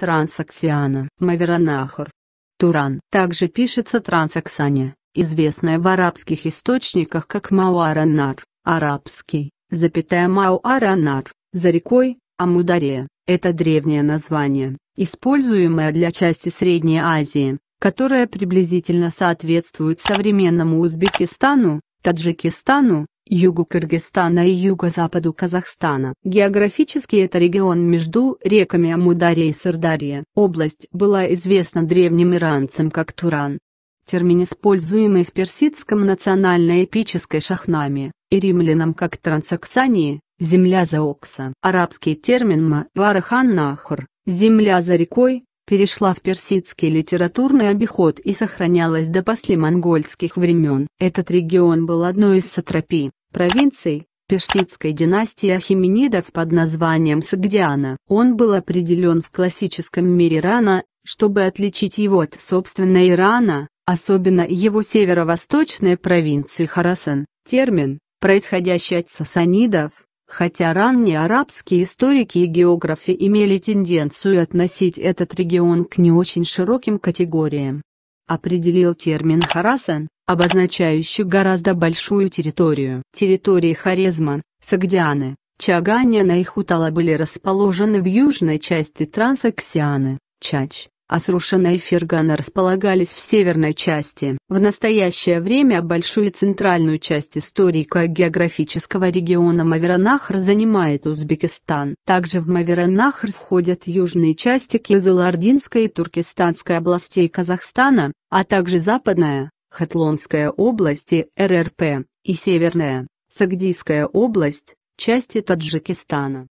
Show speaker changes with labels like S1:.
S1: Трансаксиана. Маверанахор. Туран также пишется Трансаксания, известная в арабских источниках как Мауаранар, арабский, запятая Мауаранар, за рекой, Амударе, это древнее название, используемое для части Средней Азии, которая приблизительно соответствует современному Узбекистану, Таджикистану, югу Кыргызстана и юго-западу Казахстана. Географически это регион между реками Амударья и Сырдарья. Область была известна древним иранцам как Туран. Термин используемый в персидском национально-эпической шахнаме, и римлянам как Трансаксании, земля за Окса. Арабский термин Мавархан-Нахр, земля за рекой, перешла в персидский литературный обиход и сохранялась до послемонгольских времен. Этот регион был одной из сатрапий, провинций персидской династии ахименидов под названием Сагдиана. Он был определен в классическом мире Ирана, чтобы отличить его от собственно Ирана, особенно его северо-восточной провинции Харасан. Термин, происходящий от сасанидов, хотя ранние арабские историки и географы имели тенденцию относить этот регион к не очень широким категориям определил термин «Харасан», обозначающий гораздо большую территорию. Территории Хорезма, Сагдианы, Чаганяна и Хутала были расположены в южной части Трансаксианы, Чач, а с Рушана располагались в северной части. В настоящее время большую центральную часть историко-географического региона Маверанахр занимает Узбекистан. Также в Маверанахр входят южные части Кизылардинской и Туркестанской областей Казахстана, а также западная, Хатлонская область РРП, и северная, Сагдийская область, части Таджикистана.